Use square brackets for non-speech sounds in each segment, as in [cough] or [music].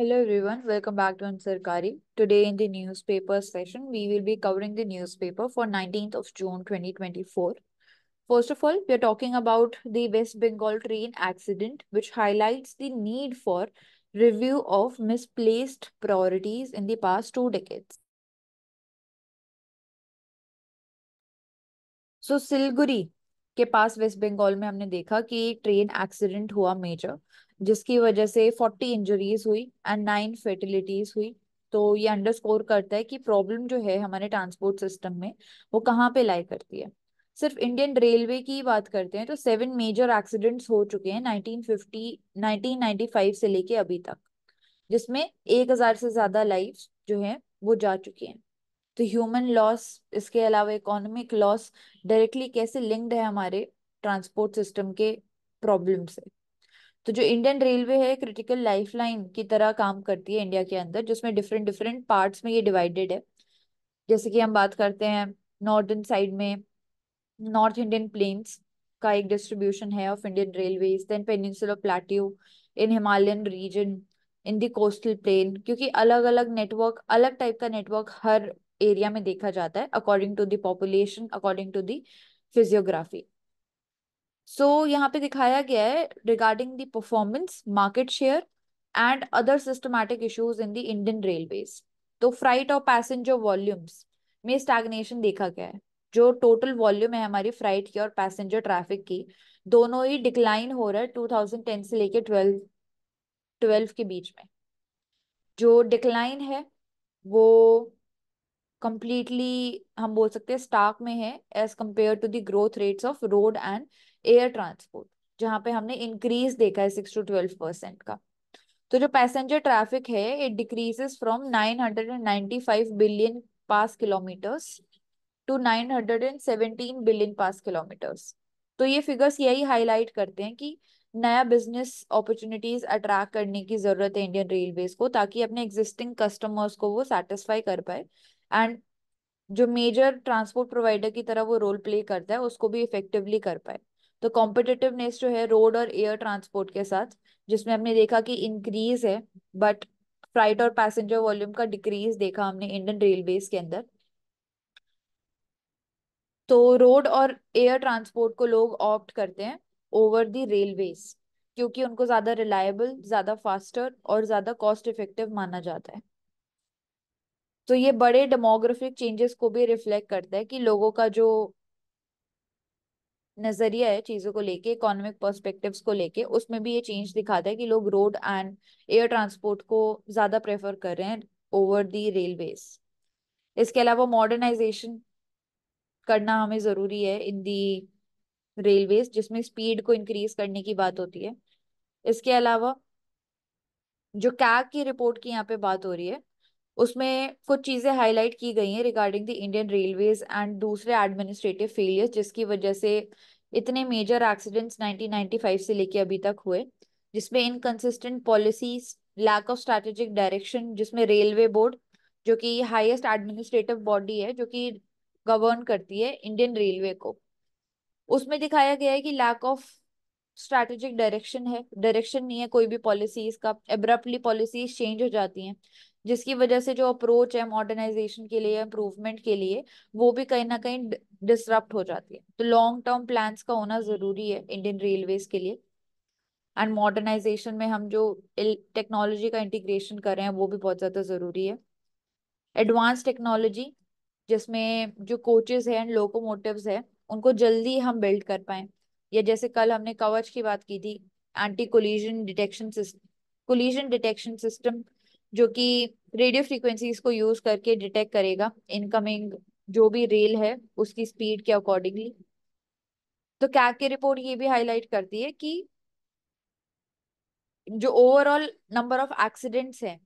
Hello everyone, welcome back to Ansarkari. Today in the newspaper session, we will be covering the newspaper for 19th of June 2024. First of all, we are talking about the West Bengal train accident, which highlights the need for review of misplaced priorities in the past two decades. So Silguri के पास waste Bengal में हमने देखा कि train accident हुआ major जिसकी वजह से forty injuries हुई एंड नाइन फेटिलिटीज हुई तो ये अंडरस्कोर करता है कि प्रॉब्लम जो है हमारे ट्रांसपोर्ट सिस्टम में वो कहाँ पे लाई करती है सिर्फ इंडियन रेलवे की बात करते हैं तो सेवन मेजर एक्सीडेंट्स हो चुके हैं 1950 1995 से लेके अभी तक जिसमें एक हजार से ज्यादा लाइफ जो है वो जा चुकी हैं तो ह्यूमन लॉस इसके अलावा इकोनॉमिक लॉस डायरेक्टली कैसे लिंक्ड है हमारे ट्रांसपोर्ट सिस्टम के प्रॉब्लम से तो जो इंडियन रेलवे है क्रिटिकल लाइफलाइन की तरह काम करती है इंडिया के अंदर जिसमें डिफरेंट डिफरेंट पार्ट्स में ये डिवाइडेड है जैसे कि हम बात करते हैं नॉर्दर्न साइड में नॉर्थ इंडियन प्लेन्स का एक डिस्ट्रीब्यूशन है of Indian railway then peninsular plateau in Himalayan region in the coastal plain क्योंकि अलग अलग नेटवर्क अलग टाइप का नेटवर्क हर एरिया में देखा जाता है according to the population according to the geography so यहाँ पे दिखाया गया है regarding the performance market share and other systematic issues in the Indian railways तो फ्राइट और पैसेंजर वॉल्यूम्स में स्टैग्नेशन देखा गया है जो टोटल वॉल्यूम है हमारी फ्राइट की और पैसेंजर ट्रैफिक की दोनों ही डिक्लाइन हो रहा है 2010 से लेके 12 12 के बीच में जो डिक्लाइन है वो कंप्लीटली हम बोल सकते हैं स्टार्क में है as compared to the growth rates of road and air transport जहाँ पे हमने इंक्रीज देखा है सिक्स टू ट्वेल्व परसेंट का तो जो पैसेंजर ट्रैफिक है it decreases from nine hundred and ninety five billion pass kilometers to nine hundred and seventeen billion pass kilometers तो ये फिगर्स यही हाईलाइट करते हैं कि नया बिजनेस अपॉर्चुनिटीज अट्रैक्ट करने की जरूरत है इंडियन रेलवेज को ताकि अपने एग्जिस्टिंग कस्टमर्स को वो सेटिस्फाई कर पाए एंड जो मेजर ट्रांसपोर्ट प्रोवाइडर की तरह वो रोल प्ले करता है उसको भी इफेक्टिवली कर पाए तो कॉम्पिटेटिवनेस जो है रोड और एयर ट्रांसपोर्ट के साथ जिसमें हमने देखा कि इंक्रीज है बट फ्लाइट और पैसेंजर वॉल्यूम का डिक्रीज देखा हमने इंडियन रेलवेज के अंदर तो रोड और एयर ट्रांसपोर्ट को लोग ऑप्ट करते हैं ओवर दी रेलवेज क्योंकि उनको ज़्यादा रिलायबल ज़्यादा फास्टर और ज़्यादा कॉस्ट इफेक्टिव माना जाता है तो ये बड़े डेमोग्राफिक चेंजेस को भी रिफ्लेक्ट करता है कि लोगों का जो नजरिया है चीजों को लेके इकोनॉमिक पर्सपेक्टिव्स को लेके उसमें भी ये चेंज दिखाता है कि लोग रोड एंड एयर ट्रांसपोर्ट को ज्यादा प्रेफर कर रहे हैं ओवर दी रेलवेज इसके अलावा मॉडर्नाइजेशन करना हमें जरूरी है इन दी रेलवेज जिसमें स्पीड को इंक्रीज करने की बात होती है इसके अलावा जो कैग की रिपोर्ट की यहाँ पे बात हो रही है उसमें कुछ चीज़ें हाईलाइट की गई हैं regarding the Indian railways and दूसरे एडमिनिस्ट्रेटिव फेलियर्स जिसकी वजह से इतने मेजर एक्सीडेंट्स 1995 से लेके अभी तक हुए जिसमें inconsistent policy lack of strategic direction जिसमें रेलवे बोर्ड जो कि हाईएस्ट एडमिनिस्ट्रेटिव बॉडी है जो कि गवर्न करती है इंडियन रेलवे को उसमें दिखाया गया है कि लैक ऑफ स्ट्रैटेजिक डायरेक्शन है डायरेक्शन नहीं है कोई भी पॉलिसीज का एब्रप्टली पॉलिसीज चेंज हो जाती हैं जिसकी वजह से जो अप्रोच है मॉडर्नाइजेशन के लिए इम्प्रूवमेंट के लिए वो भी कहीं ना कहीं डिस्टरप्ट हो जाती है तो लॉन्ग टर्म प्लान्स का होना जरूरी है इंडियन रेलवेज के लिए एंड मॉडर्नाइजेशन में हम जो टेक्नोलॉजी का इंटीग्रेशन कर रहे हैं वो भी बहुत ज़्यादा ज़रूरी है एडवांस टेक्नोलॉजी जिसमें जो कोचेज हैं एंड लोकोमोटिव है उनको जल्दी हम बिल्ड कर पाए या जैसे कल हमने कवच की बात की थी anti collision detection system collision detection system जो कि रेडियो फ्रीक्वेंसीज को यूज करके डिटेक्ट करेगा इनकमिंग जो भी रेल है उसकी स्पीड के अकॉर्डिंगली तो कैग की रिपोर्ट ये भी हाईलाइट करती है कि जो ओवरऑल नंबर ऑफ एक्सीडेंट्स हैं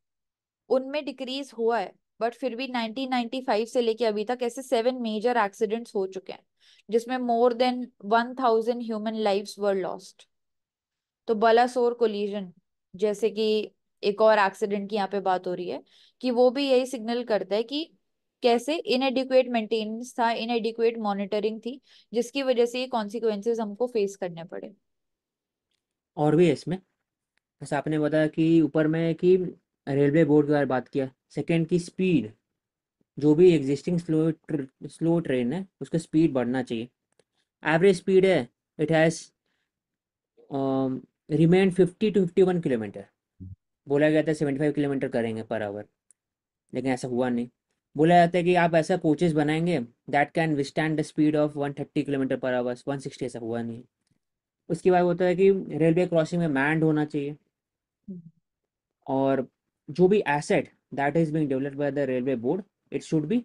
उनमें डिक्रीज हुआ है बट फिर भी 1995 से लेके अभी तक ऐसे सेवन मेजर एक्सीडेंट्स हो चुके हैं जिसमें more than one thousand human life were lost तो बलासोर कोलिजन जैसे कि एक और एक्सीडेंट की यहाँ पे बात हो रही है कि वो भी यही सिग्नल करता है कि कैसे इनएडिक्वेट मेंटेनेंस था इनएडिक्वेट मॉनिटरिंग थी जिसकी वजह से ये कॉन्सिक्वेंसेज हमको फेस करने पड़े और भी है इसमें जैसे आपने बताया कि ऊपर में कि रेलवे बोर्ड के बारे में बात किया सेकंड की स्पीड जो भी एग्जिस्टिंग स्लो ट्र, स्लो ट्रेन है उसका स्पीड बढ़ना चाहिए एवरेज स्पीड है it has remain fifty to fifty one kilometer बोला गया था सेवेंटी फाइव किलोमीटर करेंगे पर आवर लेकिन ऐसा हुआ नहीं बोला जाता है कि आप ऐसा कोचेस बनाएंगे that can withstand the speed of one thirty kilometer per hour one sixty ऐसा हुआ नहीं उसके बाद होता है कि रेलवे क्रॉसिंग में मैंड होना चाहिए और जो भी asset that is being developed by the railway board it should be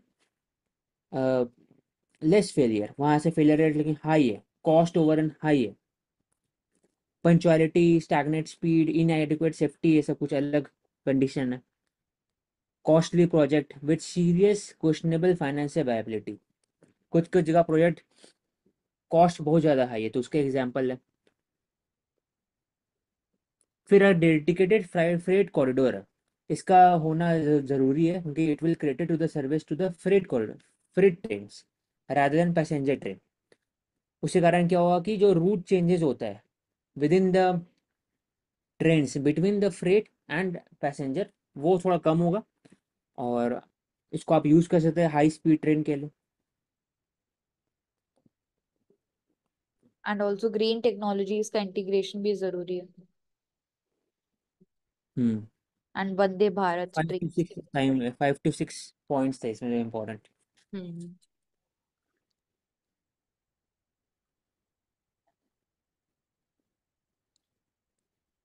less failure वहाँ से फेलियर रेट लेकिन हाई है कॉस्ट ओवर एंड हाई है punctuality stagnant speed inadequate safety ये सब कुछ अलग कंडीशन है costly project with serious questionable financial viability कुछ कुछ जगह प्रोजेक्ट कॉस्ट बहुत ज़्यादा हाई है तो उसके एग्जाम्पल है फिर डेडिकेटेड फ्रेट कॉरिडोर इसका होना जरूरी है क्योंकि it will created to the service to the freight corridor freight train rather than passenger train उसके कारण क्या होगा कि जो रूट चेंजेस होता है within the train between the freight and passenger वो थोड़ा कम होगा और इसको आप यूज कर सकते हैं हाई स्पीड ट्रेन के लिए एंड ऑल्सो ग्रीन टेक्नोलॉजी इसका इंटीग्रेशन भी जरूरी है hmm and Vande Bharat five to six points थे इसमें important hmm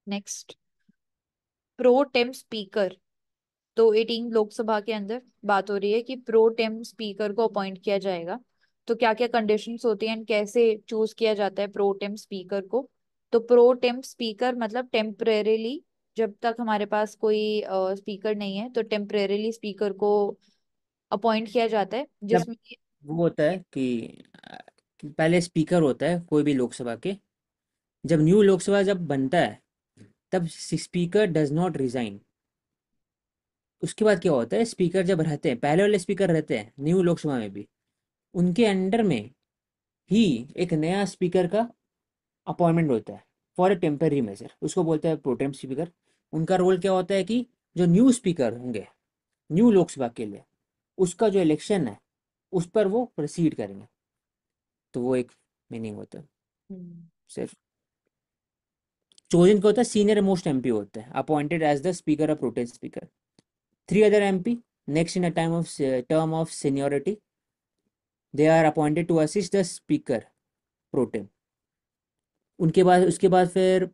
next pro tem speaker तो एटीन लोकसभा के अंदर बात हो रही है कि प्रो टेम स्पीकर को अपॉइंट किया जाएगा तो क्या क्या कंडीशंस होती हैं कैसे चूज किया जाता है प्रो टेम स्पीकर को तो प्रो टेम स्पीकर मतलब टेम्परेली जब तक हमारे पास कोई स्पीकर uh, नहीं है तो टेम्परेली स्पीकर को अपॉइंट किया जाता है जिसमें वो होता है कि पहले स्पीकर होता है कोई भी लोकसभा के जब न्यू लोकसभा जब बनता है तब स्पीकर डज नॉट रिजाइन उसके बाद क्या होता है स्पीकर जब रहते हैं पहले वाले स्पीकर रहते हैं न्यू लोकसभा में भी उनके अंडर में ही एक नया स्पीकर का अपॉइंटमेंट होता है फॉर ए टेम्पररी मेजर उसको बोलते हैं प्रोटेम स्पीकर उनका रोल क्या होता है कि जो न्यू स्पीकर होंगे न्यू लोकसभा के लिए उसका जो इलेक्शन है उस पर वो प्रोसीड करेंगे तो वो एक मीनिंग होता है हम्म। सिर्फ चोजन क्या होता है सीनियर मोस्ट एम पी होता है appointed as the speaker of pro tem speaker three other M P next in a time of term of seniority they are appointed to assist the speaker pro tem उनके बाद उसके बाद फिर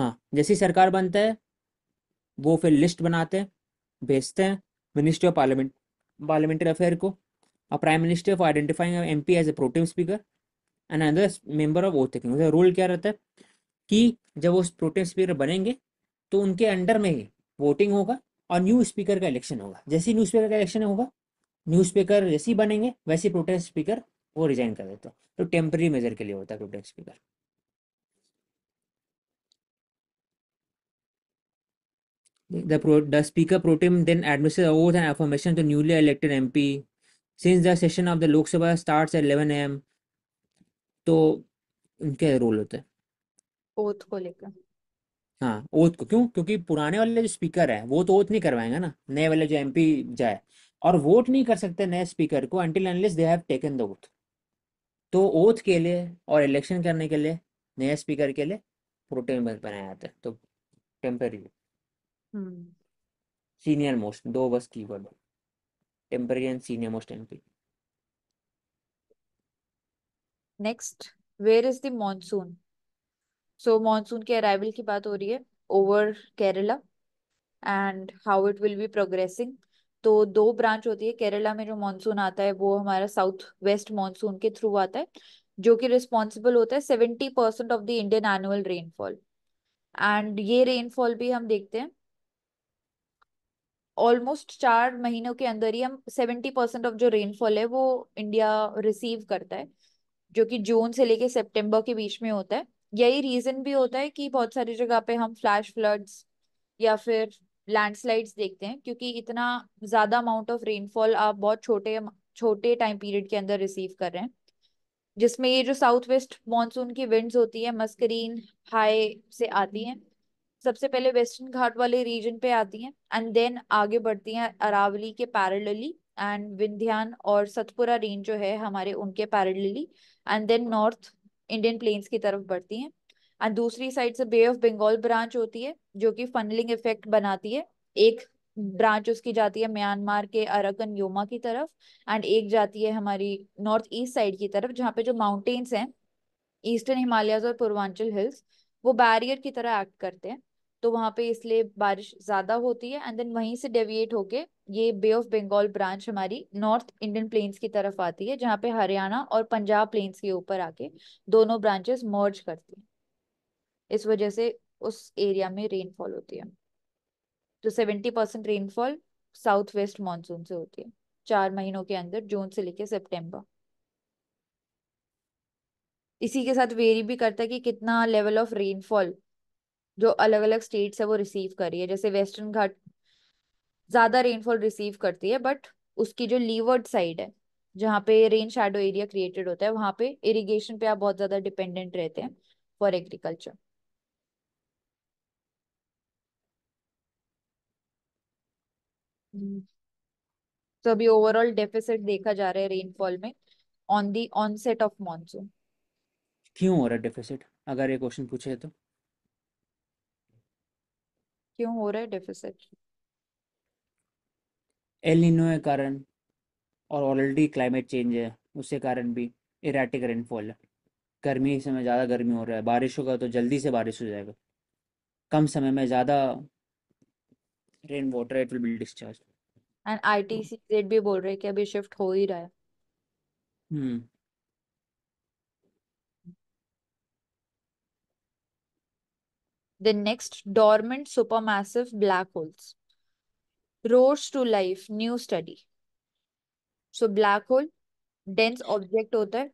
हाँ जैसी सरकार बनता है वो फिर लिस्ट बनाते हैं भेजते हैं ministry of parliament parliamentary affair को और prime minister of identifying M P as a pro tem speaker another member of oath technique rule क्या रहता है कि जब वो प्रोटेम स्पीकर बनेंगे तो उनके अंडर में ही वोटिंग होगा और न्यू स्पीकर का इलेक्शन होगा जैसे न्यू स्पीकर का इलेक्शन होगा न्यू स्पीकर जैसे ही बनेंगे वैसे प्रोटेम स्पीकर वो रिजाइन कर देते हैं तो टेम्प्रेरी मेजर के लिए होता है pro tem speaker The, pro the Speaker pro tem then administers oath and affirmation to newly elected MP. Since the session of the Lok Sabha starts at तो उनके रोल होते हैं ओथ को लेकर हाँ ओथ को क्यों क्योंकि पुराने वाले जो स्पीकर है वो तो ओथ नहीं करवाएंगे ना नए वाले जो एमपी जाए और वोट नहीं कर सकते नए स्पीकर को until unless they have taken the oath तो ओथ के लिए और इलेक्शन करने के लिए नए स्पीकर के लिए प्रोटेम बनाया जाता है तो टेम्पररी सीनियर मोस्ट दो बस keyword temporary and senior most MP next where is the monsoon so monsoon के अराइवल की बात हो रही है over Kerala and how it will be progressing तो दो ब्रांच होती है केरला में जो मॉनसून आता है वो हमारा साउथ वेस्ट मॉनसून के थ्रू आता है जो कि रिस्पॉन्सिबल होता है seventy percent of the Indian annual rainfall and ये रेनफॉल भी हम देखते हैं ऑलमोस्ट चार महीनों के अंदर ही हम सेवेंटी परसेंट ऑफ जो रेनफॉल है वो इंडिया रिसीव करता है जो कि जून से लेके सितंबर के बीच में होता है यही रीजन भी होता है कि बहुत सारी जगह पे हम फ्लैश फ्लड्स या फिर लैंडस्लाइड्स देखते हैं क्योंकि इतना ज्यादा अमाउंट ऑफ रेनफॉल आप बहुत छोटे छोटे टाइम पीरियड के अंदर रिसीव कर रहे हैं जिसमें ये जो साउथ वेस्ट मानसून की विंड्स होती है मस्करीन हाई से आती हैं सबसे पहले वेस्टर्न घाट वाले रीजन पे आती हैं एंड देन आगे बढ़ती हैं अरावली के पैरेलली एंड विंध्यान और सतपुरा रेंज जो है हमारे उनके parallelly and then north Indian plains की तरफ बढ़ती हैं एंड दूसरी साइड से बे ऑफ बंगाल ब्रांच होती है जो कि फनलिंग इफेक्ट बनाती है एक ब्रांच उसकी जाती है म्यांमार के अरकन योमा की तरफ एंड एक जाती है हमारी नॉर्थ ईस्ट साइड की तरफ जहाँ पे जो माउंटेन्स हैं ईस्टर्न हिमालयाज और पूर्वांचल हिल्स वो बैरियर की तरह एक्ट करते हैं तो वहां पे इसलिए बारिश ज्यादा होती है एंड देन वहीं से डेविएट होके ये बे ऑफ बंगाल ब्रांच हमारी नॉर्थ इंडियन प्लेन्स की तरफ आती है जहाँ पे हरियाणा और पंजाब प्लेन्स के ऊपर आके दोनों ब्रांचेस मर्ज करती है इस वजह से उस एरिया में रेनफॉल होती है तो seventy percent rainfall south west monsoon से होती है चार महीनों के अंदर जून से लेके सेप्टेम्बर इसी के साथ वेरी भी करता है कि कितना लेवल ऑफ रेनफॉल जो अलग अलग स्टेट्स है वो रिसीव कर रही है जैसे वेस्टर्न घाट ज्यादा रेनफॉल रिसीव करती है बट उसकी जो लीवर्ड साइड है जहाँ पे रेन शेडो एरिया क्रिएटेड होता है वहां पे इरिगेशन पे आप बहुत ज्यादा डिपेंडेंट रहते हैं फॉर एग्रीकल्चर तो अभी ओवरऑल डेफिसिट देखा जा रहा है रेनफॉल में on the onset of monsoon क्यों हो रहा है डेफिसिट अगर ये क्वेश्चन पूछे तो क्यों हो रहा है डेफिसिट एल निनो के कारण और ऑलरेडी क्लाइमेट चेंज है उसके कारण भी इराटिक रेनफॉल है गर्मी समय ज़्यादा गर्मी हो रहा है बारिश होगा तो जल्दी से बारिश हो जाएगा कम समय में ज़्यादा rain water it will be discharge and ITC rate भी बोल रहे हैं कि अभी शिफ्ट हो ही रहा है हम्म hmm. the next, dormant supermassive black holes. Roars to life, new study. So black hole, dense object होता है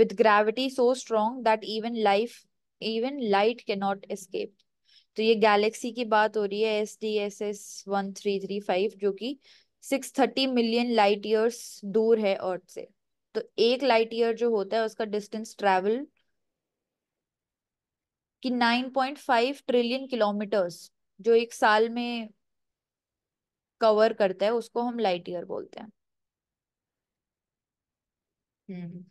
with gravity so strong that even life, even light cannot escape. तो ये गैलेक्सी की बात हो रही है S D S S one three three five जो कि six thirty million light years दूर है अर्थ से तो एक लाइट ईयर जो होता है उसका डिस्टेंस ट्रेवल कि 9.5 ट्रिलियन किलोमीटर्स जो एक साल में कवर करता है उसको हम लाइट ईयर बोलते हैं हम्म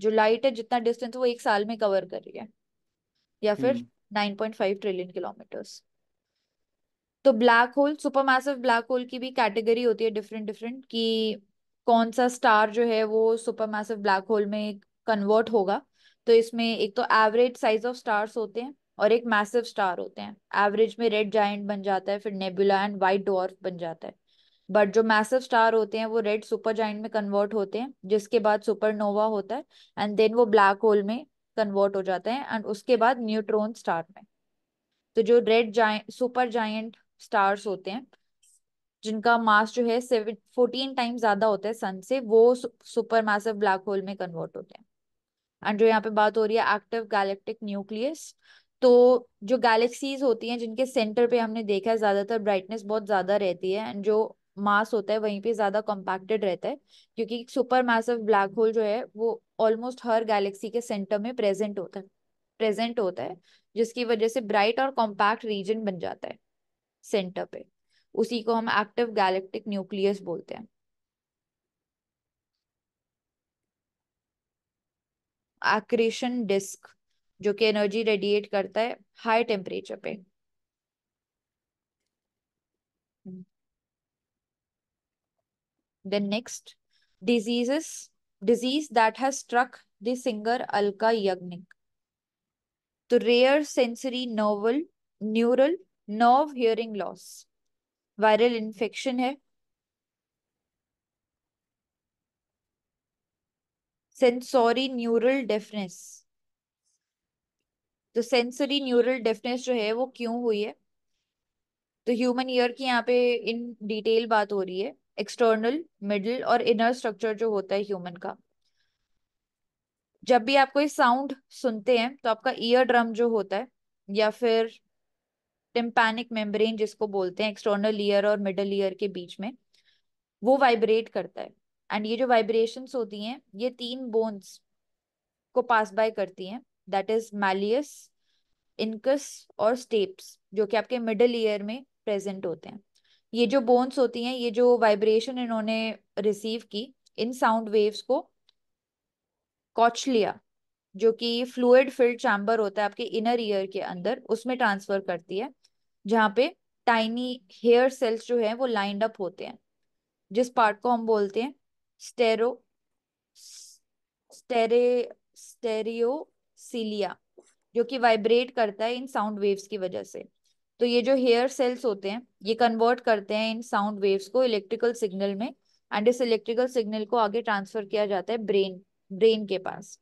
जो लाइट है जितना डिस्टेंस वो एक साल में कवर कर रही है या फिर nine point five trillion kilometers तो black hole super massive black hole की भी कैटेगरी होती है डिफरेंट डिफरेंट कि कौन सा स्टार जो है वो सुपर मैसिव ब्लैक होल में कन्वर्ट होगा तो इसमें एक तो एवरेज साइज ऑफ स्टार्स होते हैं और एक मैसिव स्टार होते हैं एवरेज में रेड जाइंट बन जाता है फिर नेबुला एंड वाइट डॉर्फ बन जाता है बट जो मैसिव स्टार होते हैं वो रेड सुपर जाइंट में कन्वर्ट होते हैं जिसके बाद सुपरनोवा होता है एंड देन वो ब्लैक होल में कन्वर्ट हो जाते हैं एंड उसके बाद न्यूट्रॉन स्टार में तो जो red giant super giant stars होते हैं जिनका मास जो है फोर्टीन टाइम ज्यादा होता है सन से वो सुपर मैसिव ब्लैक होल में कन्वर्ट होते हैं एंड जो यहाँ पे बात हो रही है एक्टिव गैलेक्टिक न्यूक्लियस तो जो गैलेक्सीज होती हैं जिनके सेंटर पे हमने देखा है ज्यादातर ब्राइटनेस बहुत ज्यादा रहती है एंड जो मास होता है वहीं पे ज्यादा कॉम्पैक्टेड रहता है क्योंकि सुपर मैसिव ब्लैक होल जो है वो ऑलमोस्ट हर गैलेक्सी के सेंटर में प्रेजेंट होता है प्रेजेंट होता है जिसकी वजह से ब्राइट और कॉम्पैक्ट रीजन बन जाता है सेंटर पे उसी को हम एक्टिव गैलेक्टिक न्यूक्लियस बोलते हैं एक्रेशन डिस्क जो कि एनर्जी रेडिएट करता है हाई टेम्परेचर पे then next diseases disease that has struck the singer Alka Yagnik तो rare sensory novel neural nerve hearing loss viral infection है सेंसोरी न्यूरल डेफनेस तो सेंसरी न्यूरल डेफनेस जो है वो क्यों हुई है तो ह्यूमन ईयर की यहाँ पे इन डिटेल बात हो रही है एक्सटर्नल मिडल और इनर स्ट्रक्चर जो होता है ह्यूमन का जब भी आप कोई साउंड सुनते हैं तो आपका ईयर ड्रम जो होता है या फिर टिम्पैनिक मेम्ब्रेन जिसको बोलते हैं एक्सटर्नल ईयर और मिडल ईयर के बीच में वो वाइब्रेट करता है एंड ये जो वाइब्रेशन होती हैं ये तीन बोन्स को पास बाय करती हैं दैट इज मैलियस इनकस और स्टेप्स जो कि आपके मिडल ईयर में प्रेजेंट होते हैं ये जो बोन्स होती हैं ये जो वाइब्रेशन इन्होंने रिसीव की इन साउंड वेव्स को कॉचलिया जो कि फ्लूड फिल्ड चैम्बर होता है आपके इनर ईयर के अंदर उसमें ट्रांसफर करती है जहाँ पे टाइनी हेयर सेल्स जो है वो लाइंड अप होते हैं जिस पार्ट को हम बोलते हैं स्टेरो स्टेरे स्टेरियोसिलिया जो कि वाइब्रेट करता है इन साउंड वेव्स की वजह से तो ये जो हेयर सेल्स होते हैं ये कन्वर्ट करते हैं इन साउंड वेव्स को इलेक्ट्रिकल सिग्नल में एंड इस इलेक्ट्रिकल सिग्नल को आगे ट्रांसफर किया जाता है ब्रेन ब्रेन के पास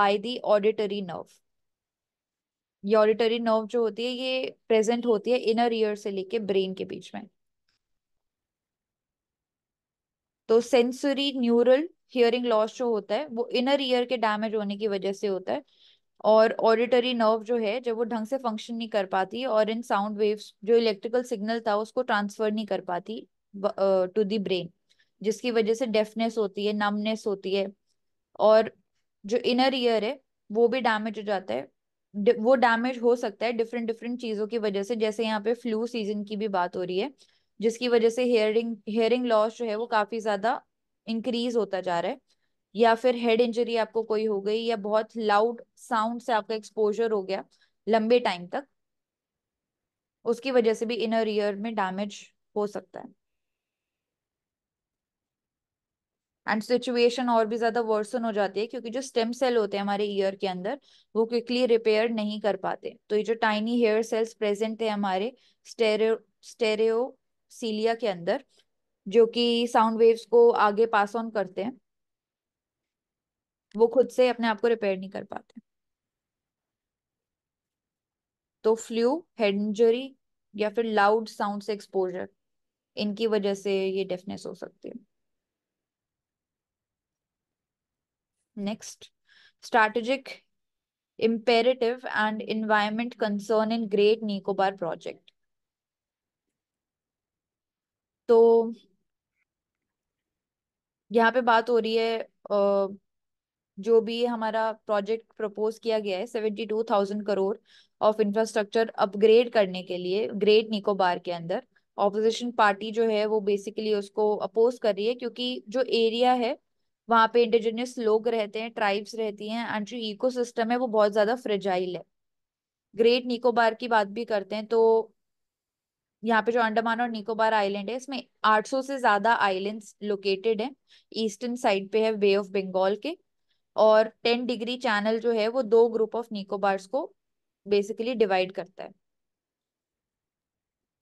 बाय दी ऑडिटरी नर्व ये ऑडिटरी नर्व जो होती है ये प्रेजेंट होती है इनर ईयर से लेके ब्रेन के बीच में तो सेंसरी न्यूरल हियरिंग लॉस जो होता है वो इनर ईयर के डैमेज होने की वजह से होता है और ऑडिटरी नर्व जो है जब वो ढंग से फंक्शन नहीं कर पाती और इन साउंड वेव्स जो इलेक्ट्रिकल सिग्नल था उसको ट्रांसफर नहीं कर पाती टू दी ब्रेन जिसकी वजह से डेफनेस होती है नमनेस होती है और जो इनर ईयर है वो भी डैमेज हो जाता है वो डैमेज हो सकता है डिफरेंट डिफरेंट चीज़ों की वजह से जैसे यहाँ पे फ्लू सीजन की भी बात हो रही है जिसकी वजह से हेयरिंग हेयरिंग लॉस जो है वो काफी ज्यादा इंक्रीज होता जा रहा है या फिर हेड इंजरी आपको कोई हो गई या बहुत लाउड साउंड से आपका एक्सपोजर हो गया लंबे टाइम तक उसकी वजह से भी इनर ईयर में डैमेज हो सकता है एंड सिचुएशन और भी ज्यादा वर्सन हो जाती है क्योंकि जो स्टेम सेल होते हैं हमारे ईयर के अंदर वो क्विकली रिपेयर नहीं कर पाते तो ये जो टाइनी हेयर सेल्स प्रेजेंट है हमारे स्टेरे स्टेरियो सीलिया के अंदर जो कि साउंड वेव्स को आगे पास ऑन करते हैं वो खुद से अपने आप को रिपेयर नहीं कर पाते तो फ्लू हेड इंजरी या फिर लाउड साउंड से एक्सपोजर इनकी वजह से ये डेफनेस हो सकती है next strategic imperative and environment concern in Great Nicobar project तो यहाँ पे बात हो रही है अ, जो भी हमारा प्रोजेक्ट प्रपोज किया गया है seventy two thousand crore of infrastructure upgrade करने के लिए ग्रेट निकोबार के अंदर ऑपोजिशन पार्टी जो है वो बेसिकली उसको अपोज कर रही है क्योंकि जो एरिया है वहाँ पे इंडिजिनियस लोग रहते हैं ट्राइब्स रहती हैं एंड जो इकोसिस्टम है वो बहुत ज्यादा फ्रेजाइल है ग्रेट निकोबार की बात भी करते हैं तो यहाँ पे जो अंडमान और निकोबार आइलैंड है इसमें 800 से ज्यादा आइलैंड्स लोकेटेड हैं ईस्टर्न साइड पे है बे ऑफ बंगाल के और 10 डिग्री चैनल जो है वो दो ग्रुप ऑफ निकोबार्स को बेसिकली डिवाइड करता है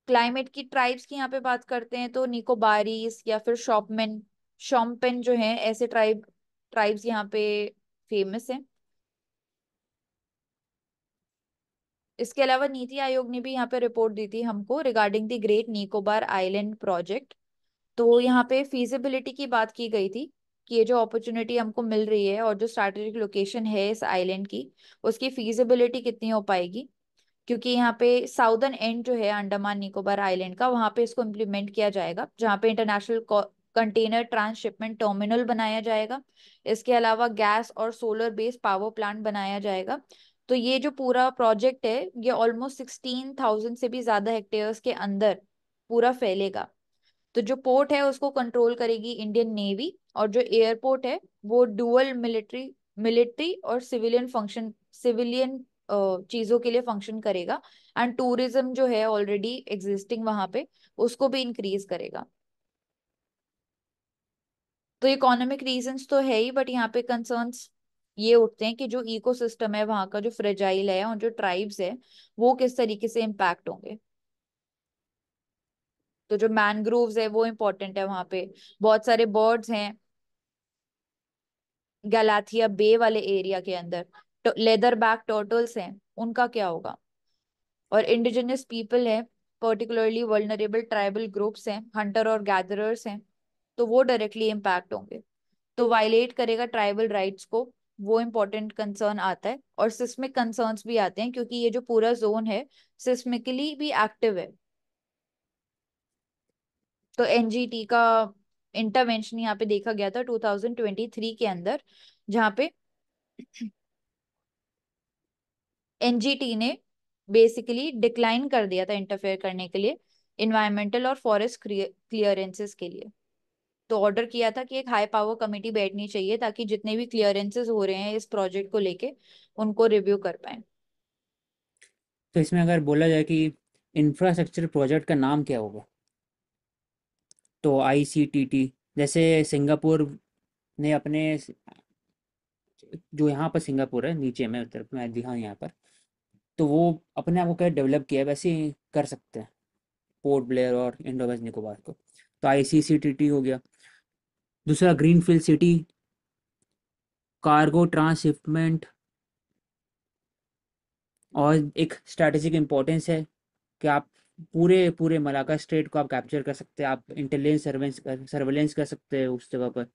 क्लाइमेट की ट्राइब्स की यहाँ पे बात करते हैं तो निकोबारीस या फिर शॉपमेन शॉम्पेन जो है ऐसे ट्राइब ट्राइब्स यहाँ पे फेमस हैं इसके अलावा नीति आयोग ने भी यहाँ पे रिपोर्ट दी थी हमको regarding the Great Nicobar island project तो यहाँ पे फिजिबिलिटी की बात की गई थी कि ये जो अपॉर्चुनिटी हमको मिल रही है और जो स्ट्रेटेजिक लोकेशन है इस आइलैंड की उसकी फिजिबिलिटी कितनी हो पाएगी क्योंकि यहाँ पे साउदर्न एंड जो है अंडमान निकोबार आइलैंड का वहां पे इसको इम्प्लीमेंट किया जाएगा जहाँ पे इंटरनेशनल कंटेनर ट्रांसशिपमेंट टर्मिनल बनाया जाएगा इसके अलावा गैस और सोलर बेस्ड पावर प्लांट बनाया जाएगा तो ये जो पूरा प्रोजेक्ट है ये ऑलमोस्ट सिक्सटीन थाउजेंड से भी ज्यादा हेक्टेयर्स के अंदर पूरा फैलेगा तो जो पोर्ट है उसको कंट्रोल करेगी इंडियन नेवी और जो एयरपोर्ट है वो डुअल मिलिट्री मिलिट्री और सिविलियन फंक्शन सिविलियन चीजों के लिए फंक्शन करेगा एंड टूरिज्म जो है ऑलरेडी एग्जिस्टिंग वहां पे उसको भी इंक्रीज करेगा तो इकोनॉमिक रीजंस तो है ही बट यहाँ पे कंसर्न्स ये उठते हैं कि जो इकोसिस्टम है वहां का जो फ्रेजाइल है और जो ट्राइब्स है वो किस तरीके से इम्पैक्ट होंगे तो जो मैनग्रोव्स है वो इम्पोर्टेंट है वहां पे बहुत सारे बर्ड्स हैं गलाथिया बे वाले एरिया के अंदर तो लेदर बैक टोटल्स हैं उनका क्या होगा और इंडिजिनियस पीपल है पर्टिकुलरली वर्नरेबल ट्राइबल ग्रुप्स हैं हंटर और गैदरर्स हैं तो वो डायरेक्टली इम्पैक्ट होंगे तो वायलेट करेगा ट्राइबल राइट्स को वो इम्पोर्टेंट कंसर्न आता है और सिस्मिक कंसर्न भी आते हैं क्योंकि ये जो पूरा जोन है सिस्मिकली भी एक्टिव है तो एनजीटी का इंटरवेंशन यहाँ पे देखा गया था 2023 के अंदर जहां पे एनजीटी ने बेसिकली डिक्लाइन कर दिया था इंटरफेयर करने के लिए इन्वायरमेंटल और फॉरेस्ट क्लियरेंसेस के लिए तो ऑर्डर किया था कि एक हाई पावर कमेटी बैठनी चाहिए ताकि जितने भी क्लियरेंसेस हो रहे हैं इस प्रोजेक्ट को लेके उनको रिव्यू कर पाए तो इसमें अगर बोला जाए कि इंफ्रास्ट्रक्चर प्रोजेक्ट का नाम क्या होगा तो आई जैसे सिंगापुर ने अपने जो यहाँ पर सिंगापुर है नीचे में उत्तर मैं दिखा यहाँ पर तो वो अपने आप को क्या डेवलप किया वैसे ही कर सकते हैं पोर्ट ब्लेयर और इंडो निकोबार को तो आईसीसीटीटी हो गया दूसरा ग्रीनफील्ड सिटी कार्गो ट्रांसशिपमेंट और एक स्ट्रैटेजिक इम्पोर्टेंस है कि आप पूरे पूरे मलाका स्टेट को आप कैप्चर कर सकते हैं आप इंटेलिजेंस सर्वेलेंस कर सर्वेलेंस कर सकते हैं उस जगह पर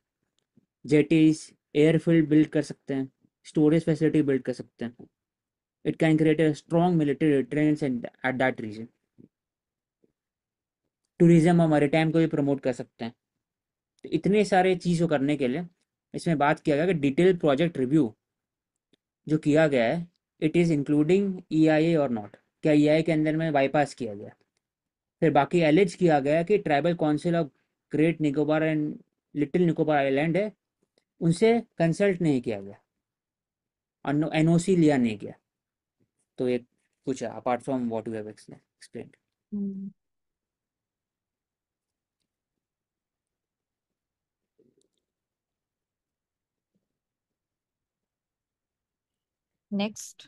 जेटीज एयरफील्ड बिल्ड कर सकते हैं स्टोरेज फैसिलिटी बिल्ड कर सकते हैं it can create a strong military deterrence at that region tourism और मेरीटाइम को भी प्रमोट कर सकते हैं तो इतने सारे चीज़ को करने के लिए इसमें बात किया गया कि डिटेल प्रोजेक्ट रिव्यू जो किया गया है it is including E I A और नॉट क्या ई e आई के अंदर में बाईपास किया गया फिर बाकी एलिज किया गया कि tribal council of Great Nicobar and Little Nicobar island है उनसे कंसल्ट नहीं किया गया एन ओ सी लिया नहीं गया तो एक कुछ apart from what you have explain Next.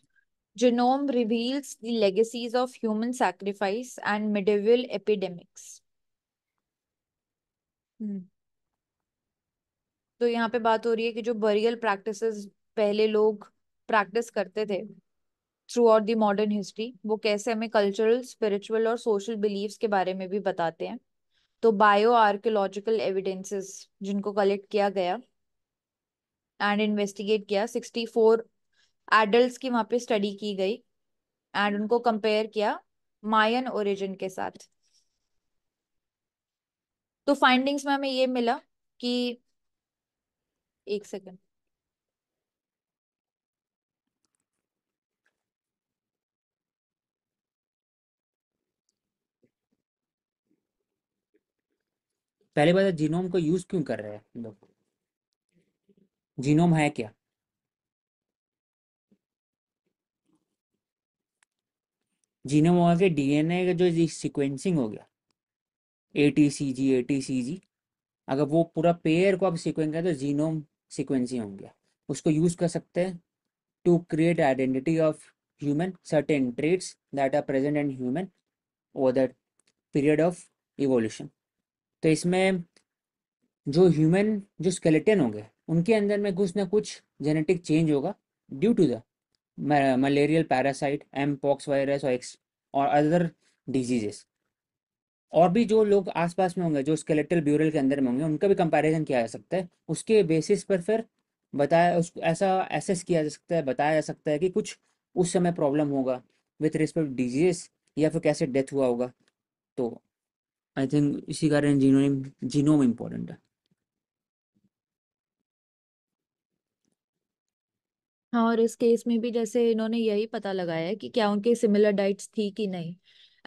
Genome reveals the legacies of human sacrifice and medieval epidemics. Hmm. तो यहाँ पे बात हो रही है कि जो बरियल प्रैक्टिसेस पहले लोग प्रैक्टिस करते थे throughout the modern history वो कैसे हमें कल्चरल स्पिरिचुअल और सोशल बिलीव्स के बारे में भी बताते हैं तो बायो आर्कियोलॉजिकल एविडेंसेस जिनको कलेक्ट किया गया एंड इन्वेस्टिगेट किया सिक्सटी फोर एडल्ट की वहां पे स्टडी की गई एंड उनको कंपेयर किया मायन ओरिजिन के साथ तो फाइंडिंग्स में हमें ये मिला कि एक सेकेंड पहली बात जीनोम को यूज क्यों कर रहे हैं लोग जीनोम है क्या जीनोम होगा कि डीएनए का जो सिक्वेंसिंग हो गया A T C ji A T C जी अगर वो पूरा पेयर को आप सिक्वेंस करें तो जीनोम सिक्वेंसिंग हो गया उसको यूज़ कर सकते हैं to create identity of human certain traits that are present in human over that period of evolution तो इसमें जो ह्यूमन जो स्केलेटन होंगे उनके अंदर में कुछ ना कुछ जेनेटिक चेंज होगा due to the malarial parasite M pox virus और एक्स और अदर डिजीजेस और भी जो लोग आसपास में होंगे जो स्केलेटल ब्यूरल के अंदर में होंगे उनका भी कंपैरिजन किया जा सकता है उसके बेसिस पर फिर बताया उसको ऐसा एसेस किया जा सकता है बताया जा सकता है कि कुछ उस समय प्रॉब्लम होगा विथ रिस्पेक्ट डिजीजेस या फिर कैसे डेथ हुआ होगा तो आई थिंक इसी कारण जीनोम जीनोम इम्पोर्टेंट है हाँ और इस केस में भी जैसे इन्होंने यही पता लगाया है कि क्या उनके सिमिलर डाइट्स थी कि नहीं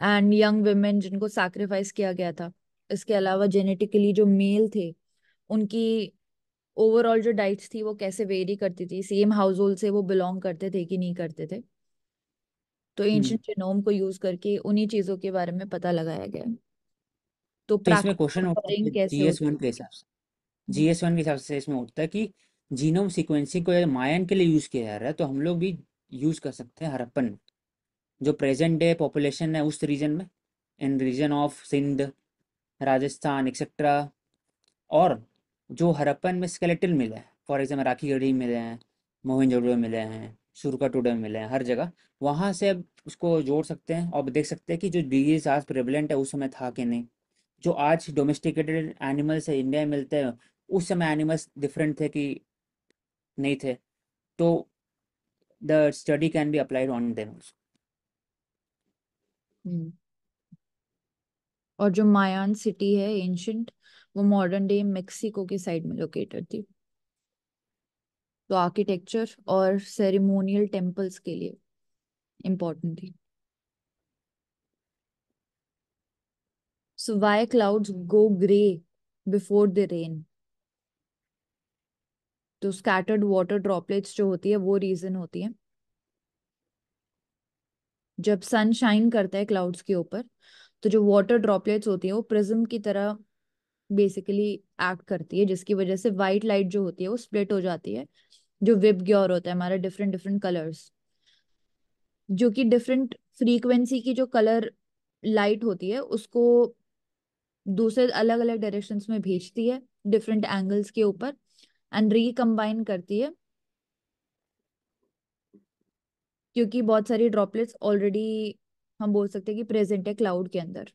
एंड यंग वेमेन जिनको सैक्रिफाइस किया गया था इसके अलावा जेनेटिकली जो मेल थे उनकी ओवरऑल जो डाइट्स थी वो कैसे वेरी करती थी सेम हाउस होल्ड से वो बिलोंग करते थे कि नहीं करते थे तो एंशियंट जीनोम हम्म। को यूज करके उन्हीं चीजों के बारे में पता लगाया गया तो, तो इसमें क्वेश्चन होता है जीएस1 के हिसाब से जीएस1 हम्म। के हिसाब से इसमें होता है कि जीनोम सिक्वेंसिंग को अगर मायन के लिए यूज़ किया जा रहा है तो हम लोग भी यूज़ कर सकते हैं हरप्पन जो प्रेजेंट डे पॉपुलेशन है उस रीजन में in region of Sindh Rajasthan etcetera और जो हरप्पन में स्केलेटल मिले हैं फॉर एग्जाम्पल राखी गढ़ी मिले हैं मोहन जोडो मिले हैं सुरका टूडे मिले हैं हर जगह वहाँ से अब उसको जोड़ सकते हैं और देख सकते हैं कि जो डिजीज आज प्रेवलेंट है उस समय था कि नहीं जो आज डोमेस्टिकेटेड एनिमल्स है इंडिया में मिलते हैं उस समय एनिमल्स डिफरेंट थे कि नहीं थे तो the study can be applied on them और जो मायान सिटी है एंशंट वो मॉडर्न डे मेक्सिको की साइड में लोकेटेड थी तो आर्किटेक्चर और सेरेमोनियल टेंपल्स के लिए इम्पोर्टेंट थी so why clouds go grey before the rain तो स्कैटर्ड वाटर ड्रॉपलेट्स जो होती है वो रीजन होती है जब सन शाइन करता है क्लाउड्स के ऊपर तो जो वाटर ड्रॉपलेट्स होती है वो प्रिज्म की तरह बेसिकली एक्ट करती है जिसकी वजह से व्हाइट लाइट जो होती है वो स्प्लिट हो जाती है जो विप ग्योर होता है हमारा डिफरेंट डिफरेंट कलर्स जो कि डिफरेंट फ्रीक्वेंसी की जो कलर लाइट होती है उसको दूसरे अलग अलग डायरेक्शंस में भेजती है डिफरेंट एंगल्स के ऊपर एंड रिकम्बाइन करती है क्योंकि बहुत सारी ड्रॉपलेट्स ऑलरेडी हम बोल सकते हैं कि प्रेजेंट है क्लाउड के अंदर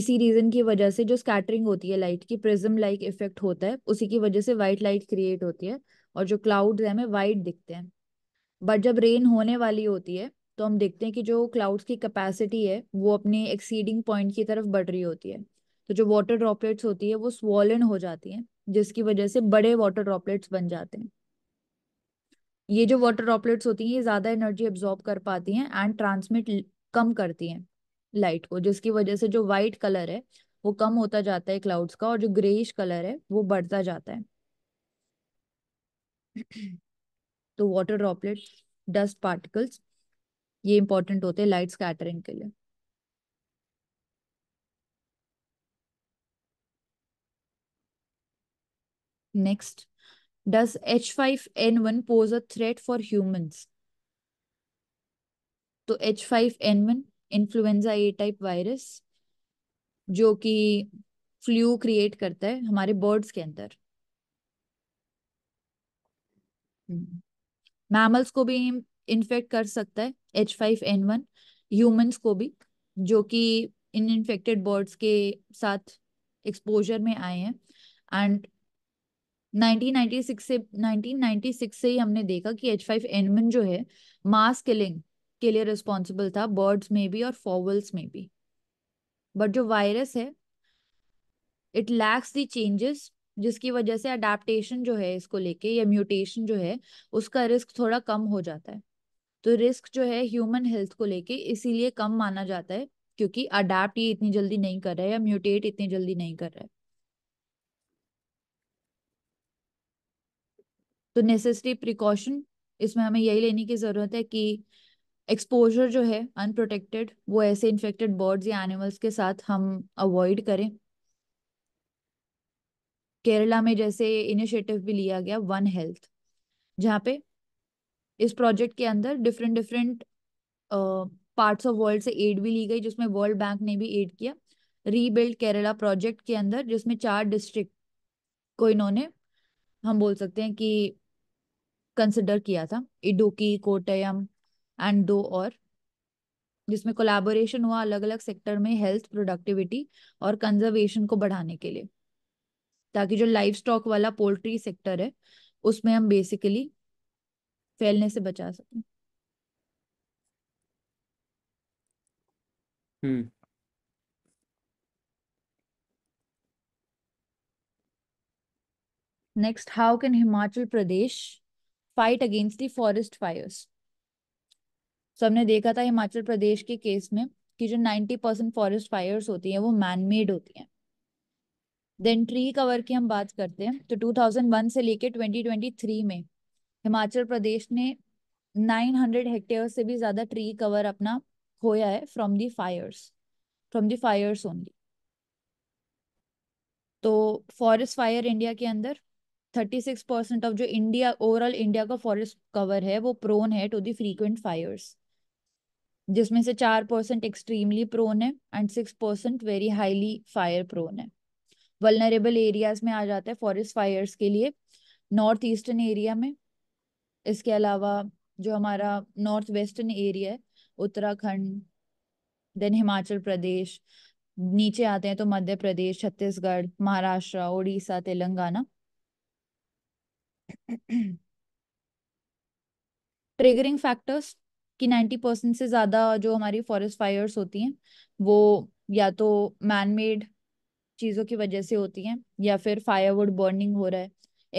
इसी रीजन की वजह से जो स्कैटरिंग होती है लाइट की प्रिज्म लाइक इफेक्ट होता है उसी की वजह से व्हाइट लाइट क्रिएट होती है और जो क्लाउड है हमें व्हाइट दिखते हैं बट जब रेन होने वाली होती है तो हम देखते हैं कि जो क्लाउड्स की कैपेसिटी है वो अपने एक्सीडिंग पॉइंट की तरफ बढ़ रही होती है तो जो वाटर ड्रॉपलेट्स होती है वो स्वॉलन हो जाती हैं जिसकी वजह से बड़े वाटर ड्रॉपलेट्स बन जाते हैं ये जो वाटर ड्रॉपलेट्स होती हैं ये ज़्यादा एनर्जी एब्जॉर्ब कर पाती हैं एंड ट्रांसमिट कम करती हैं लाइट को जिसकी वजह से जो वाइट कलर है वो कम होता जाता है क्लाउड्स का और जो ग्रेइश कलर है वो बढ़ता जाता है तो वाटर ड्रॉपलेट डस्ट पार्टिकल्स ये इंपॉर्टेंट होते हैं लाइट स्कैटरिंग के लिए Next, does H5N1 pose a threat for humans? तो H5N1 इन्फ्लुएंजा ए टाइप वायरस जो कि फ्लू क्रिएट करता है हमारे बर्ड्स के अंदर मैमल्स hmm. को भी इन्फेक्ट कर सकता है H five N one humans को भी जो कि इन इन्फेक्टेड बर्ड्स के साथ एक्सपोजर में आए हैं एंड 1996 से 1996 से ही हमने देखा कि एच फाइव एनमन जो है मास किलिंग के लिए रिस्पॉन्सिबल था बर्ड्स में भी और फॉवल्स में भी बट जो वायरस है इट लैक्स दी चेंजेस जिसकी वजह से अडेप्टेशन जो है इसको लेके या म्यूटेशन जो है उसका रिस्क थोड़ा कम हो जाता है तो रिस्क जो है ह्यूमन हेल्थ को लेके इसीलिए कम माना जाता है क्योंकि अडेप्ट इतनी जल्दी नहीं कर रहा है या म्यूटेट इतनी जल्दी नहीं कर रहा है तो नेसेसरी प्रिकॉशन इसमें हमें यही लेने की ज़रूरत है कि एक्सपोजर जो है अनप्रोटेक्टेड वो ऐसे इन्फेक्टेड बर्ड्स या एनिमल्स के साथ हम अवॉइड करें केरला में जैसे इनिशिएटिव भी लिया गया वन हेल्थ जहाँ पे इस प्रोजेक्ट के अंदर different different parts of world से एड भी ली गई जिसमें वर्ल्ड बैंक ने भी एड किया रीबिल्ड केरला प्रोजेक्ट के अंदर जिसमें चार डिस्ट्रिक्ट को इन्होंने हम बोल सकते हैं कि कंसिडर किया था इडुकी कोटयम एंड दो और जिसमें कोलैबोरेशन हुआ अलग अलग सेक्टर में हेल्थ प्रोडक्टिविटी और कंजर्वेशन को बढ़ाने के लिए ताकि जो लाइफ स्टॉक वाला पोल्ट्री सेक्टर है उसमें हम बेसिकली फैलने से बचा सकें hmm next how can Himachal Pradesh fight against the forest fires so हमने देखा था हिमाचल प्रदेश के केस में कि जो नाइन्टी परसेंट फॉरेस्ट फायर्स होती हैं वो मैन मेड होती हैं देन ट्री कवर की हम बात करते हैं तो 2001 से लेके 2023 में हिमाचल प्रदेश ने 900 हेक्टेयर से भी ज़्यादा ट्री कवर अपना खोया है from the fires from the fires only तो फॉरेस्ट फायर इंडिया के अंदर थर्टी सिक्स परसेंट ऑफ जो इंडिया ओवरऑल इंडिया का फॉरेस्ट कवर है वो प्रोन है टू दी फ्रीक्वेंट फायर्स जिसमें से चार परसेंट एक्सट्रीमली प्रोन है and six percent very highly fire prone है वलनरेबल एरियाज में आ जाता है फॉरेस्ट फायर्स के लिए नॉर्थ ईस्टर्न एरिया में इसके अलावा जो हमारा नॉर्थ वेस्टर्न एरिया है उत्तराखंड देन हिमाचल प्रदेश नीचे आते हैं तो मध्य प्रदेश छत्तीसगढ़ महाराष्ट्र उड़ीसा तेलंगाना ट्रिगरिंग [clears throat] फैक्टर्स कि नाइन्टी परसेंट से ज़्यादा जो हमारी फॉरेस्ट फायर्स होती हैं वो या तो मैन मेड चीज़ों की वजह से होती हैं या फिर फायरवुड बर्निंग हो रहा है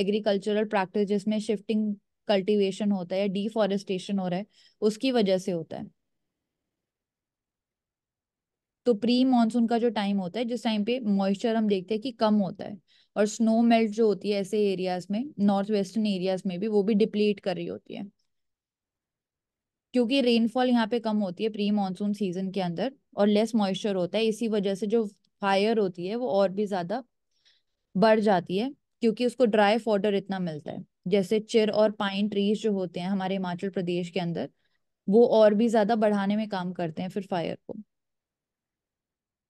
एग्रीकल्चरल प्रैक्टिस जिसमें शिफ्टिंग कल्टीवेशन होता है या डिफॉरेस्टेशन हो रहा है उसकी वजह से होता है तो प्री मानसून का जो टाइम होता है जिस टाइम पे मॉइस्चर हम देखते हैं कि कम होता है और स्नो मेल्ट जो होती है ऐसे एरियाज में नॉर्थ वेस्टर्न एरियाज में भी वो भी डिप्लीट कर रही होती है क्योंकि रेनफॉल यहाँ पे कम होती है प्री मानसून सीजन के अंदर और लेस मॉइस्चर होता है इसी वजह से जो फायर होती है वो और भी ज्यादा बढ़ जाती है क्योंकि उसको ड्राई फॉर्डर इतना मिलता है जैसे चिर और पाइन ट्रीज जो होते हैं हमारे हिमाचल प्रदेश के अंदर वो और भी ज्यादा बढ़ाने में काम करते हैं फिर फायर को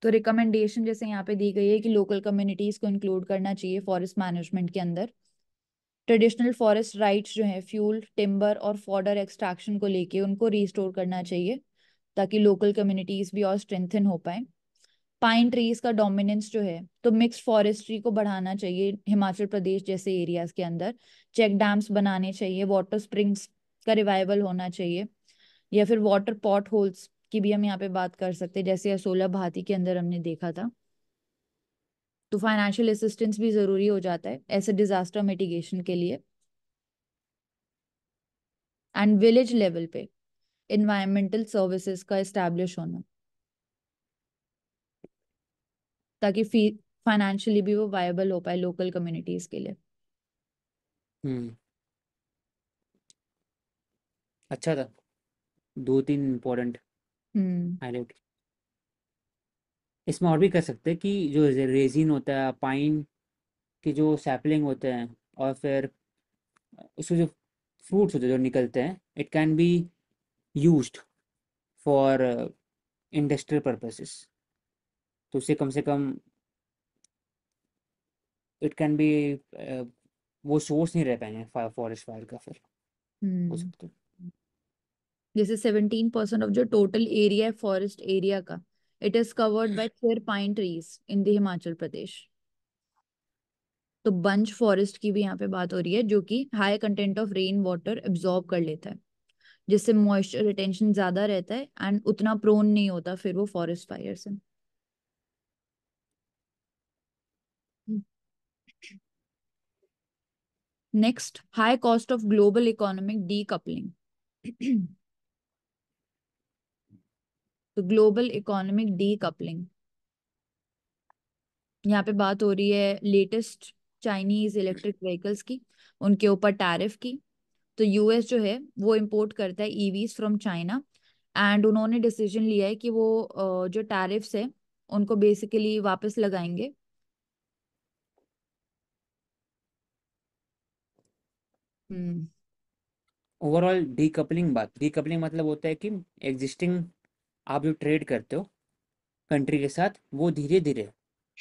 तो रिकमेंडेशन जैसे यहाँ पे दी गई है कि लोकल कम्युनिटीज को इंक्लूड करना चाहिए फॉरेस्ट मैनेजमेंट के अंदर ट्रेडिशनल फॉरेस्ट राइट्स जो है फ्यूल टिम्बर और फॉर्डर एक्सट्रैक्शन को लेके उनको रिस्टोर करना चाहिए ताकि लोकल कम्युनिटीज भी और स्ट्रेंथन हो पाए पाइन ट्रीज का डोमिनेंस जो है तो मिक्स फॉरेस्ट्री को बढ़ाना चाहिए हिमाचल प्रदेश जैसे एरियाज के अंदर चेक डैम्स बनाने चाहिए वाटर स्प्रिंग्स का रिवाइवल होना चाहिए या फिर वाटर पॉट होल्स की भी हम यहाँ पे बात कर सकते हैं जैसे सोलह भाती के अंदर हमने देखा था तो फाइनेंशियल असिस्टेंस भी जरूरी हो जाता है ऐसे डिजास्टर मिटिगेशन के लिए एंड विलेज लेवल पे इन्वायरमेंटल सर्विसेज का इस्टेब्लिश होना ताकि फी फाइनेंशियली भी वो वायबल हो पाए लोकल कम्युनिटीज के लिए हम्म अच्छा था दो तीन इम्पोर्टेंट हुँ। हम्म। इसमें और भी कर सकते हैं कि जो रेजिन होता है पाइन के जो सैपलिंग होते हैं और फिर उसके जो फ्रूट्स होते हैं जो निकलते हैं it can be used for industrial purposes तो उससे कम से कम इट कैन बी वो सोर्स नहीं रह पाएंगे फॉरेस्ट फायर का फिर हो हम्म। सकता है जैसे सेवनटीन परसेंट ऑफ जो टोटल एरिया है फॉरेस्ट एरिया का it is covered by clear pine trees in the Himachal Pradesh तो बंच फॉरेस्ट की भी यहाँ पे बात हो रही है जो कि high content of rain water absorb कर लेता है जिससे मॉइस्चर रिटेंशन ज्यादा रहता है एंड उतना प्रोन नहीं होता फिर वो फॉरेस्ट फायर से next high cost of global economic decoupling तो ग्लोबल इकोनॉमिक डीकपलिंग यहाँ पे बात हो रही है लेटेस्ट चाइनीज इलेक्ट्रिक व्हीकल्स की उनके ऊपर टैरिफ की तो यूएस जो है वो इम्पोर्ट करता है ईवीज फ्रॉम चाइना एंड उन्होंने डिसीजन लिया है कि वो जो टैरिफ्स है उनको बेसिकली वापस लगाएंगे ओवरऑल डीकपलिंग डीकपलिंग बात मतलब होता है कि एग्जिस्टिंग आप जो ट्रेड करते हो कंट्री के साथ वो धीरे धीरे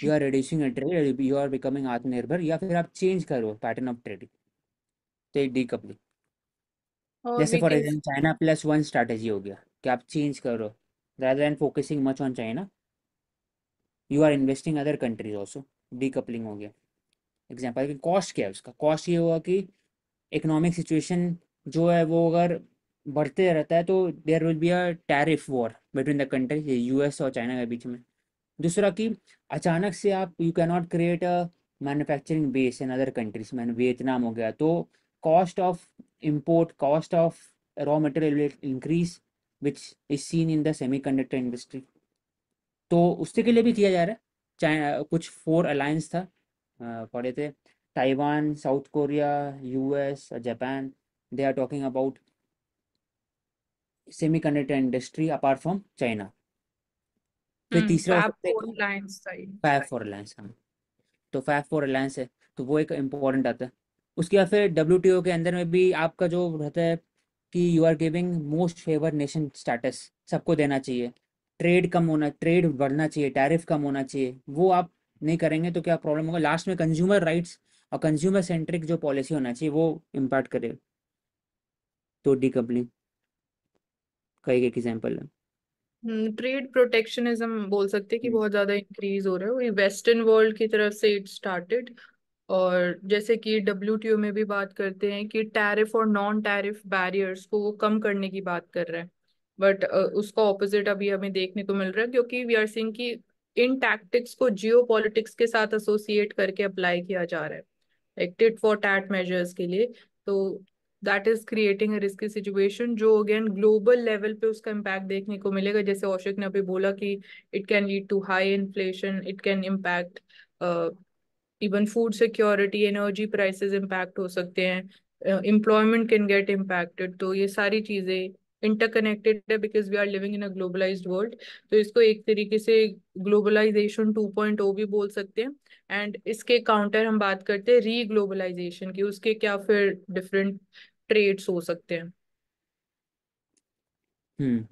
you are reducing trade you are becoming आत्मनिर्भर या फिर आप चेंज करो पैटर्न ऑफ ट्रेडिंग तो एक डीकपलिंग जैसे for example China plus one strategy हो गया कि आप चेंज करो rather than focusing much on China, you are investing other countries also. Decoupling हो गया एग्जाम्पल कॉस्ट क्या है उसका कॉस्ट ये हुआ कि इकोनॉमिक सिचुएशन जो है वो अगर बढ़ते रहता है तो there will be a tariff war between the country US और चाइना के बीच में दूसरा कि अचानक से आप you can not create a manufacturing base in other countries मैन वियतनाम हो गया तो cost of import cost of raw material increase which is seen in the semiconductor industry तो उसके के लिए भी किया जा रहा है चाइना कुछ फोर अलायंस था पढ़े थे Taiwan South Korea US Japan they are talking about semiconductor industry apart from China फिर तीसरा फाइव फोर अलायंस हाँ तो फाइव फोर अलायंस है तो वो एक इम्पोर्टेंट आता है उसके बाद फिर डब्ल्यू के अंदर में भी आपका जो रहता है कि you are giving most favour nation status सबको देना चाहिए ट्रेड कम होना ट्रेड बढ़ना चाहिए टैरिफ कम होना चाहिए वो आप नहीं करेंगे तो क्या प्रॉब्लम होगा लास्ट में कंज्यूमर राइट्स और कंज्यूमर सेंट्रिक जो पॉलिसी होना चाहिए वो इम्पैक्ट करेगा तो डीकपलिंग का एक एग्जाम्पल है ट्रेड प्रोटेक्शनिज्म हम्म, बोल सकते हैं कि हम्म। बहुत ज़्यादा इंक्रीज हो रहा है वेस्टर्न वर्ल्ड की तरफ से इट स्टार्टेड और जैसे कि डब्ल्यू में भी बात करते हैं कि टैरिफ और नॉन टैरिफ बैरियर्स को वो कम करने की बात कर रहे हैं बट uh, उसका ऑपोजिट अभी हमें देखने को मिल रहा है क्योंकि वी आर सिंह की इन टैक्टिक्स को जियो के साथ एसोसिएट करके अप्लाई किया जा रहा है एक्टेड फॉर टैट मेजर्स के लिए तो that is creating risky situation जो अगेन ग्लोबल लेवल पे उसका इम्पैक्ट देखने को मिलेगा जैसे औशक ने अभी बोला कि it can lead to high inflation it can impact even food security energy prices impact हो सकते हैं एम्प्लॉयमेंट कैन गेट इम्पैक्टेड तो ये सारी चीज़ें इंटरकनेक्टेड है because we are living in a globalise world तो इसको एक तरीके से ग्लोबलाइजेशन टू पॉइंट ओ भी बोल सकते हैं एंड इसके काउंटर हम बात करते हैं री ग्लोबलाइजेशन की उसके क्या फिर डिफरेंट ट्रेड्स हो सकते हैं हम्म।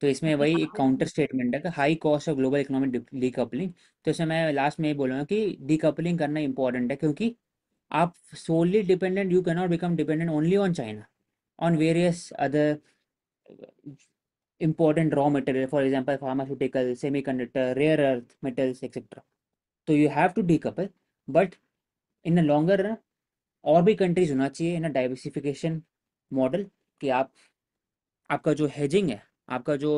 तो इसमें वही एक काउंटर स्टेटमेंट है कि high cost of global economic decoupling तो इसमें मैं लास्ट में ये बोलूंगा कि डीकपलिंग करना इंपॉर्टेंट है क्योंकि आप solely dependent you can not become dependent only on China on various other raw material for example pharmaceutical semiconductor rare earth metals etcetera तो you have to decouple but in a longer run और भी countries होना चाहिए इन अ diversification model कि आप आपका जो hedging है आपका जो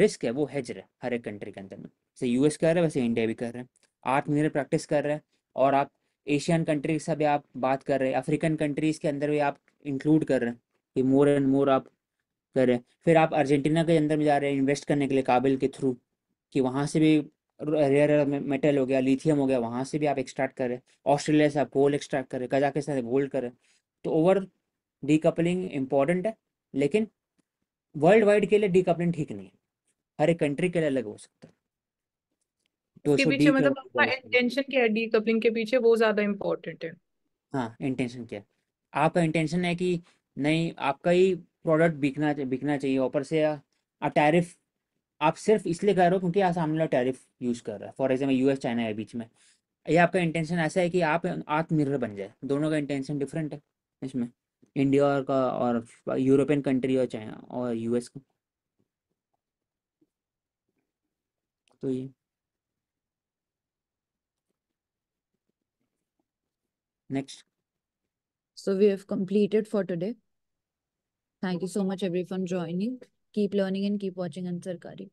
रिस्क है वो हेज रहे हर एक कंट्री के अंदर में जैसे यूएस कर रहे हैं वैसे इंडिया भी कर रहे हैं आत्मनिर्भर प्रैक्टिस कर रहे हैं और आप एशियन कंट्रीज से भी आप बात कर रहे हैं अफ्रीकन कंट्रीज के अंदर भी आप इंक्लूड कर रहे हैं कि मोर एंड मोर आप कर रहे हैं फिर आप अर्जेंटीना के अंदर में जा रहे हैं इन्वेस्ट करने के लिए काबिल के थ्रू कि वहाँ से भी रेयर मेटल हो गया लिथियम हो गया वहाँ से भी आप एक्सट्रैक्ट करें ऑस्ट्रेलिया से आप गोल्ड एक्सट्रैक्ट करें कजाकिस्तान से गोल्ड करें तो ओवर डीकपलिंग इम्पॉर्टेंट है लेकिन वर्ल्ड वाइड के लिए डीकपलिंग ठीक नहीं है हर एक कंट्री के लिए अलग हो सकता है तो के पीछे मतलब आपका इंटेंशन क्या है डीकपलिंग के पीछे वो ज़्यादा इम्पोर्टेंट है हाँ इंटेंशन क्या है आपका इंटेंशन है कि नहीं आपका ही प्रोडक्ट बिकना बिकना चाहिए ऊपर से टैरिफ आप सिर्फ इसलिए कर रहे हो क्योंकि आप सामने वाला टैरिफ यूज़ कर रहा है फॉर एग्जाम्पल यूएस चाइना के बीच में ये आपका इंटेंशन ऐसा है कि आप आत्मनिर्भर बन जाए दोनों का इंटेंशन डिफरेंट है इसमें इंडिया और का और यूरोपियन कंट्री और चाइना और यूएस का तो ये next so we have completed for today thank you so much everyone joining keep learning and keep watching Ansarkari.